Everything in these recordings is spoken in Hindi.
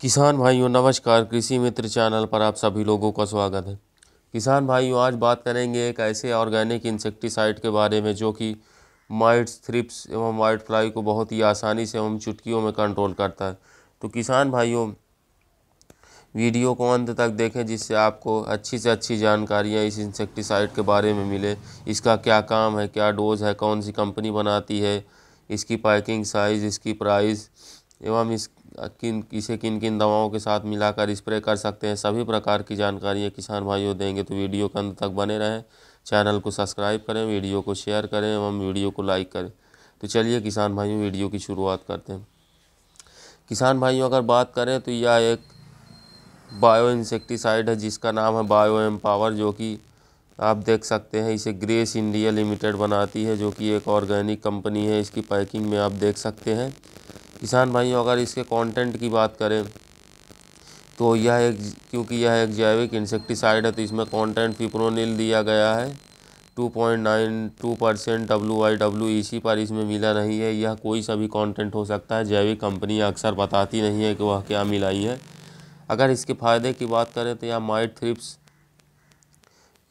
किसान भाइयों नमस्कार कृषि मित्र चैनल पर आप सभी लोगों का स्वागत है किसान भाइयों आज बात करेंगे एक ऐसे ऑर्गेनिक इंसेक्टिसाइड के बारे में जो कि माइट्स थ्रिप्स एवं वाइट फ्लाई को बहुत ही आसानी से एवं चुटकियों में कंट्रोल करता है तो किसान भाइयों वीडियो को अंत तक देखें जिससे आपको अच्छी से अच्छी जानकारियाँ इस इंसेक्टिसाइड के बारे में मिले इसका क्या काम है क्या डोज़ है कौन सी कंपनी बनाती है इसकी पैकिंग साइज़ इसकी प्राइस एवं इस किन किसे किन किन दवाओं के साथ मिलाकर स्प्रे कर सकते हैं सभी प्रकार की जानकारियाँ किसान भाइयों देंगे तो वीडियो के अंत तक बने रहें चैनल को सब्सक्राइब करें वीडियो को शेयर करें एवं वीडियो को लाइक करें तो चलिए किसान भाइयों वीडियो की शुरुआत करते हैं किसान भाइयों अगर बात करें तो यह एक बायो इंसेक्टिसाइड है जिसका नाम है बायो एम पावर जो कि आप देख सकते हैं इसे ग्रेस इंडिया लिमिटेड बनाती है जो कि एक ऑर्गेनिक कंपनी है इसकी पैकिंग में आप देख सकते हैं किसान भाइयों अगर इसके कंटेंट की बात करें तो यह एक क्योंकि यह एक जैविक इंसेक्टिसाइड है तो इसमें कंटेंट फिप्रोनिल दिया गया है 2.92 percent W I W E C पर इसमें मिला नहीं है यह कोई सा भी कॉन्टेंट हो सकता है जैविक कंपनी अक्सर बताती नहीं है कि वह क्या मिलाई है अगर इसके फ़ायदे की बात करें तो यह माइट थ्रिप्स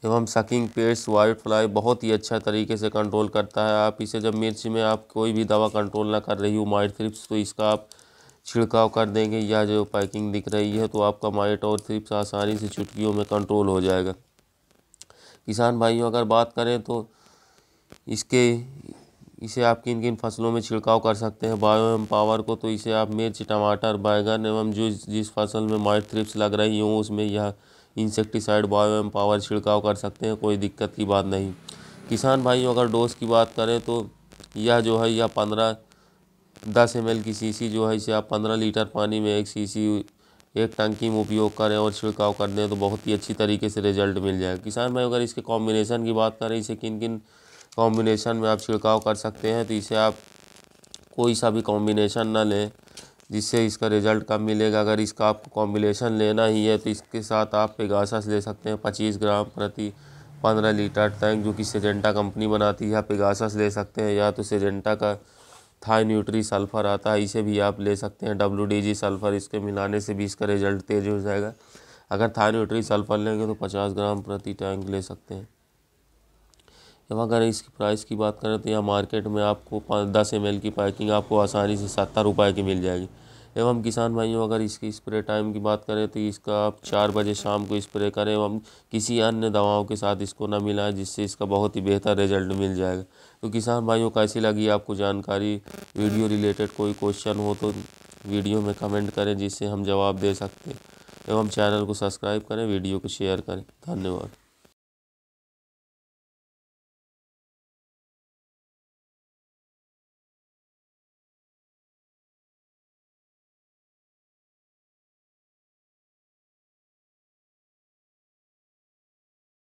एवं सकिंग पेट्स वाइट फ्लाई बहुत ही अच्छा तरीके से कंट्रोल करता है आप इसे जब मिर्च में आप कोई भी दवा कंट्रोल ना कर रही हो माइट थ्रिप्स तो इसका आप छिड़काव कर देंगे या जो पैकिंग दिख रही है तो आपका माइट और थ्रिप्स आसानी से चुटकियों में कंट्रोल हो जाएगा किसान भाइयों अगर बात करें तो इसके इसे आप किन किन फसलों में छिड़काव कर सकते हैं बायो एम पावर को तो इसे आप मिर्च टमाटर बैंगन एवं जिस जिस फसल में माइट थ्रिप्स लग रही हों उसमें यह इंसेक्टिसाइड बायो एवं पावर छिड़काव कर सकते हैं कोई दिक्कत की बात नहीं किसान भाइयों अगर डोज की बात करें तो यह जो है यह पंद्रह दस एम की सी जो है इसे आप पंद्रह लीटर पानी में एक सी एक टंकी में उपयोग करें और छिड़काव कर दें तो बहुत ही अच्छी तरीके से रिजल्ट मिल जाएगा किसान भाई अगर इसके कॉम्बिनेशन की बात करें इसे किन किन कॉम्बिनेशन में आप छिड़काव कर सकते हैं तो इसे आप कोई सा भी कॉम्बिनेशन ना लें जिससे इसका रिज़ल्ट कम मिलेगा अगर इसका आपको कॉम्बिनेशन लेना ही है तो इसके साथ आप पेगासस ले सकते हैं पच्चीस ग्राम प्रति पंद्रह लीटर टैंक जो कि सेजेंटा कंपनी बनाती है पेगासस ले सकते हैं या तो सेजेंटा का थाई न्यूट्री सल्फ़र आता है इसे भी आप ले सकते हैं डब्ल्यू डी जी सल्फ़र इसके मिलाने से भी इसका रिज़ल्ट तेज़ हो जाएगा अगर थाई न्यूट्री सल्फ़र लेंगे तो पचास ग्राम प्रति टैंक ले सकते हैं जब अगर इसकी प्राइस की बात करें तो यहाँ मार्केट में आपको पाँच दस एम की पैकिंग आपको आसानी से सत्तर रुपये की मिल जाएगी एवं किसान भाइयों अगर इसकी स्प्रे टाइम की बात करें तो इसका आप चार बजे शाम को स्प्रे करें एवं किसी अन्य दवाओं के साथ इसको ना मिलाएं जिससे इसका बहुत ही बेहतर रिजल्ट मिल जाएगा तो किसान भाइयों कैसी लगी आपको जानकारी वीडियो रिलेटेड कोई क्वेश्चन हो तो वीडियो में कमेंट करें जिससे हम जवाब दे सकते हैं एवं चैनल को सब्सक्राइब करें वीडियो को शेयर करें धन्यवाद